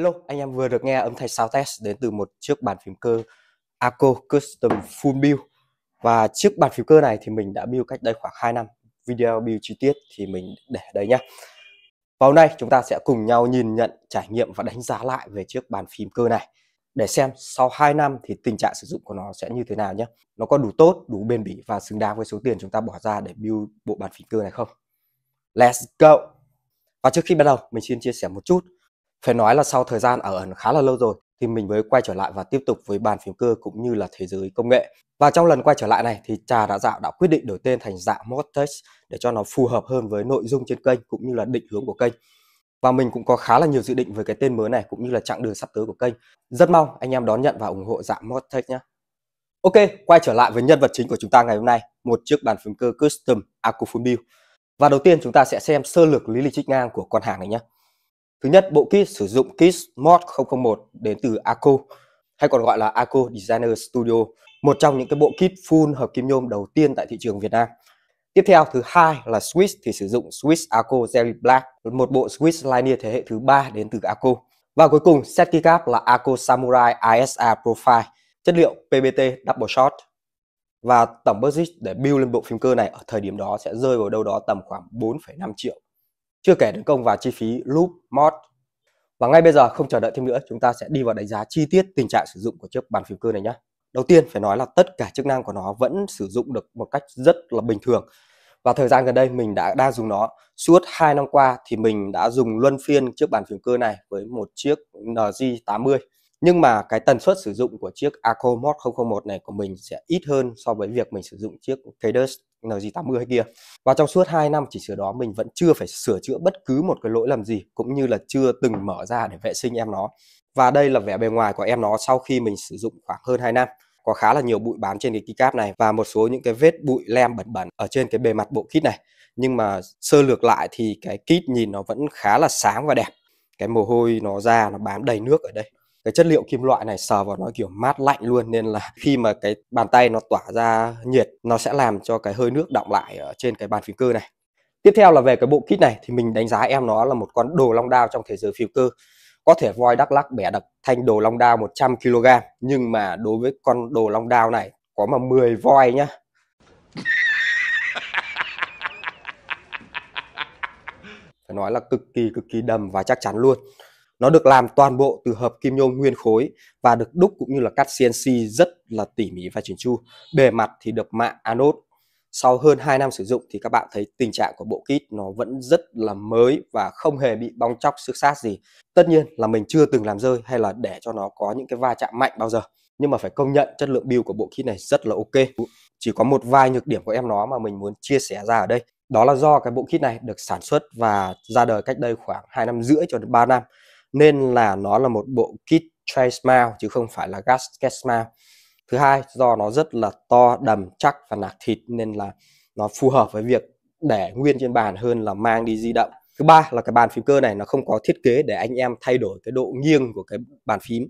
Hello, anh em vừa được nghe âm thanh sound test đến từ một chiếc bàn phím cơ Aco Custom Full Build và chiếc bàn phím cơ này thì mình đã build cách đây khoảng 2 năm video build chi tiết thì mình để đây nhé và hôm nay chúng ta sẽ cùng nhau nhìn nhận trải nghiệm và đánh giá lại về chiếc bàn phím cơ này để xem sau 2 năm thì tình trạng sử dụng của nó sẽ như thế nào nhé nó có đủ tốt đủ bền bỉ và xứng đáng với số tiền chúng ta bỏ ra để build bộ bàn phím cơ này không Let's go và trước khi bắt đầu mình xin chia sẻ một chút phải nói là sau thời gian ở ẩn khá là lâu rồi thì mình mới quay trở lại và tiếp tục với bàn phím cơ cũng như là thế giới công nghệ. Và trong lần quay trở lại này thì Trà đã dạo đã quyết định đổi tên thành Dạo Modtech để cho nó phù hợp hơn với nội dung trên kênh cũng như là định hướng của kênh. Và mình cũng có khá là nhiều dự định với cái tên mới này cũng như là chặng đường sắp tới của kênh. Rất mong anh em đón nhận và ủng hộ dạng Modtech nhé. Ok, quay trở lại với nhân vật chính của chúng ta ngày hôm nay, một chiếc bàn phím cơ custom Acufun Và đầu tiên chúng ta sẽ xem sơ lược lý lịch trích ngang của con hàng này nhé. Thứ nhất, bộ kit sử dụng kit Mod 001 đến từ ACO hay còn gọi là ACO Designer Studio, một trong những cái bộ kit full hợp kim nhôm đầu tiên tại thị trường Việt Nam. Tiếp theo thứ hai là Swiss thì sử dụng Swiss ACO Jelly Black, một bộ Swiss Linear thế hệ thứ ba đến từ ACO. Và cuối cùng set keycap là ACO Samurai ISA Profile, chất liệu PBT Double Shot. Và tổng budget để build lên bộ phim cơ này ở thời điểm đó sẽ rơi vào đâu đó tầm khoảng 4,5 triệu chưa kể đến công và chi phí loop, mod. Và ngay bây giờ không chờ đợi thêm nữa, chúng ta sẽ đi vào đánh giá chi tiết tình trạng sử dụng của chiếc bàn phím cơ này nhé. Đầu tiên phải nói là tất cả chức năng của nó vẫn sử dụng được một cách rất là bình thường. Và thời gian gần đây mình đã đang dùng nó suốt 2 năm qua thì mình đã dùng luân phiên chiếc bàn phím cơ này với một chiếc NG80. Nhưng mà cái tần suất sử dụng của chiếc Aco Mod 001 này của mình sẽ ít hơn so với việc mình sử dụng chiếc Cadence NG80 kia và trong suốt 2 năm chỉnh sửa đó mình vẫn chưa phải sửa chữa bất cứ một cái lỗi làm gì cũng như là chưa từng mở ra để vệ sinh em nó và đây là vẻ bề ngoài của em nó sau khi mình sử dụng khoảng hơn 2 năm có khá là nhiều bụi bám trên cái keycap này và một số những cái vết bụi lem bẩn bẩn ở trên cái bề mặt bộ kit này nhưng mà sơ lược lại thì cái kit nhìn nó vẫn khá là sáng và đẹp cái mồ hôi nó ra nó bám đầy nước ở đây cái chất liệu kim loại này sờ vào nó kiểu mát lạnh luôn nên là khi mà cái bàn tay nó tỏa ra nhiệt nó sẽ làm cho cái hơi nước đọng lại ở trên cái bàn phím cơ này tiếp theo là về cái bộ kit này thì mình đánh giá em nó là một con đồ long đao trong thế giới phím cơ có thể voi đắk lắc bẻ đập thành đồ long đao 100 kg nhưng mà đối với con đồ long đao này có mà 10 voi nhá phải nói là cực kỳ cực kỳ đầm và chắc chắn luôn nó được làm toàn bộ từ hợp kim nhôm nguyên khối và được đúc cũng như là cắt CNC rất là tỉ mỉ và chỉn chu. Bề mặt thì được mạ anode. Sau hơn 2 năm sử dụng thì các bạn thấy tình trạng của bộ kit nó vẫn rất là mới và không hề bị bong chóc xước sát gì. Tất nhiên là mình chưa từng làm rơi hay là để cho nó có những cái va chạm mạnh bao giờ. Nhưng mà phải công nhận chất lượng build của bộ kit này rất là ok. Chỉ có một vài nhược điểm của em nó mà mình muốn chia sẻ ra ở đây đó là do cái bộ kit này được sản xuất và ra đời cách đây khoảng 2 năm rưỡi cho đến 3 năm nên là nó là một bộ kit trace mount chứ không phải là gasket mount thứ hai do nó rất là to đầm chắc và nạc thịt nên là nó phù hợp với việc để nguyên trên bàn hơn là mang đi di động thứ ba là cái bàn phím cơ này nó không có thiết kế để anh em thay đổi cái độ nghiêng của cái bàn phím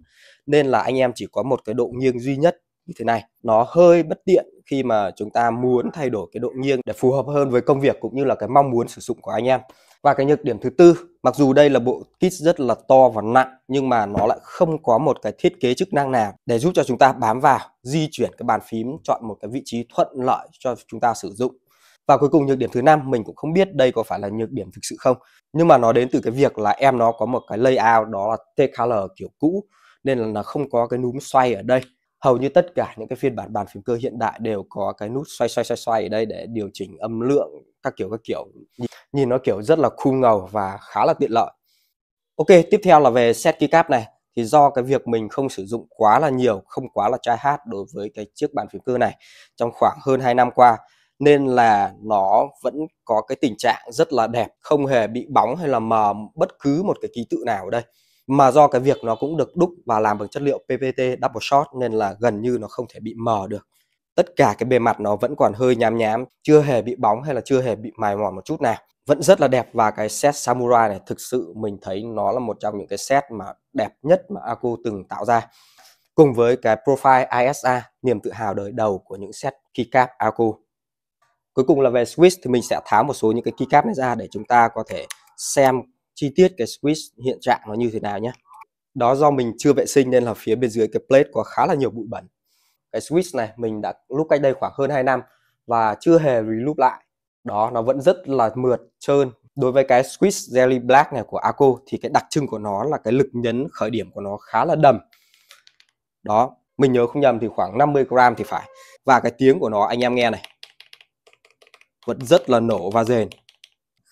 nên là anh em chỉ có một cái độ nghiêng duy nhất như thế này nó hơi bất tiện khi mà chúng ta muốn thay đổi cái độ nghiêng để phù hợp hơn với công việc cũng như là cái mong muốn sử dụng của anh em và cái nhược điểm thứ tư Mặc dù đây là bộ kit rất là to và nặng nhưng mà nó lại không có một cái thiết kế chức năng nào để giúp cho chúng ta bám vào, di chuyển cái bàn phím chọn một cái vị trí thuận lợi cho chúng ta sử dụng. Và cuối cùng nhược điểm thứ năm mình cũng không biết đây có phải là nhược điểm thực sự không. Nhưng mà nó đến từ cái việc là em nó có một cái layout đó là TKL kiểu cũ nên là nó không có cái núm xoay ở đây. Hầu như tất cả những cái phiên bản bàn phím cơ hiện đại đều có cái nút xoay xoay xoay xoay ở đây để điều chỉnh âm lượng các kiểu các kiểu nhìn nó kiểu rất là cool ngầu và khá là tiện lợi ok tiếp theo là về set keycap này thì do cái việc mình không sử dụng quá là nhiều không quá là try hát đối với cái chiếc bàn phím cơ này trong khoảng hơn 2 năm qua nên là nó vẫn có cái tình trạng rất là đẹp không hề bị bóng hay là mờ bất cứ một cái ký tự nào ở đây mà do cái việc nó cũng được đúc và làm bằng chất liệu PPT double shot nên là gần như nó không thể bị mờ được tất cả cái bề mặt nó vẫn còn hơi nhám nhám chưa hề bị bóng hay là chưa hề bị mài mòn một chút nào vẫn rất là đẹp và cái set samurai này thực sự mình thấy nó là một trong những cái set mà đẹp nhất mà Aku từng tạo ra cùng với cái profile ISA niềm tự hào đời đầu của những set keycap Aku cuối cùng là về switch thì mình sẽ tháo một số những cái keycap này ra để chúng ta có thể xem chi tiết cái switch hiện trạng nó như thế nào nhé đó do mình chưa vệ sinh nên là phía bên dưới cái plate có khá là nhiều bụi bẩn cái switch này mình đã lúc cách đây khoảng hơn 2 năm và chưa hề reloop lại đó nó vẫn rất là mượt trơn đối với cái switch Jelly Black này của Aco thì cái đặc trưng của nó là cái lực nhấn khởi điểm của nó khá là đầm đó mình nhớ không nhầm thì khoảng 50 gram thì phải và cái tiếng của nó anh em nghe này vẫn rất là nổ và rền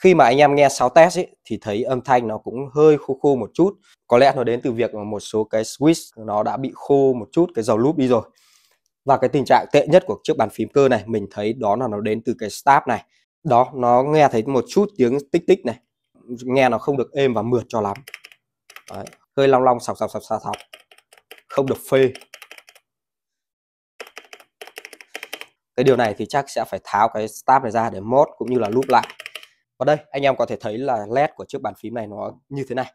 khi mà anh em nghe 6 test ấy, thì thấy âm thanh nó cũng hơi khô khô một chút có lẽ nó đến từ việc mà một số cái switch nó đã bị khô một chút cái dầu loop đi rồi và cái tình trạng tệ nhất của chiếc bàn phím cơ này mình thấy đó là nó đến từ cái staff này đó nó nghe thấy một chút tiếng tích tích này nghe nó không được êm và mượt cho lắm Đấy, hơi long long sọc sọc sọc sọc sọc không được phê cái điều này thì chắc sẽ phải tháo cái staff này ra để mod cũng như là loop lại và đây anh em có thể thấy là led của chiếc bàn phím này nó như thế này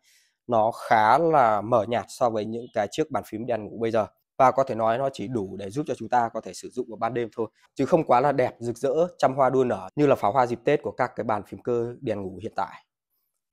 nó khá là mở nhạt so với những cái chiếc bàn phím đen ngủ bây giờ và có thể nói nó chỉ đủ để giúp cho chúng ta có thể sử dụng vào ban đêm thôi chứ không quá là đẹp rực rỡ trăm hoa đua nở như là pháo hoa dịp Tết của các cái bàn phím cơ đèn ngủ hiện tại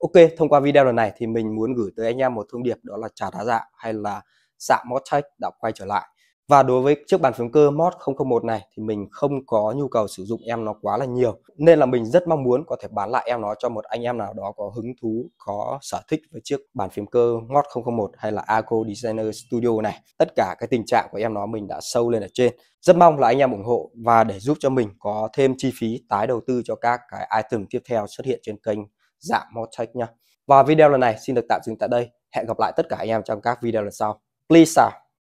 Ok, thông qua video lần này thì mình muốn gửi tới anh em một thông điệp đó là trà đá dạ hay là dạ Motech đã quay trở lại và đối với chiếc bàn phím cơ mod 001 này thì mình không có nhu cầu sử dụng em nó quá là nhiều nên là mình rất mong muốn có thể bán lại em nó cho một anh em nào đó có hứng thú có sở thích với chiếc bàn phím cơ mod 001 hay là Aco Designer Studio này tất cả cái tình trạng của em nó mình đã sâu lên ở trên rất mong là anh em ủng hộ và để giúp cho mình có thêm chi phí tái đầu tư cho các cái item tiếp theo xuất hiện trên kênh dạng modtech nha và video lần này xin được tạm dừng tại đây hẹn gặp lại tất cả anh em trong các video lần sau please out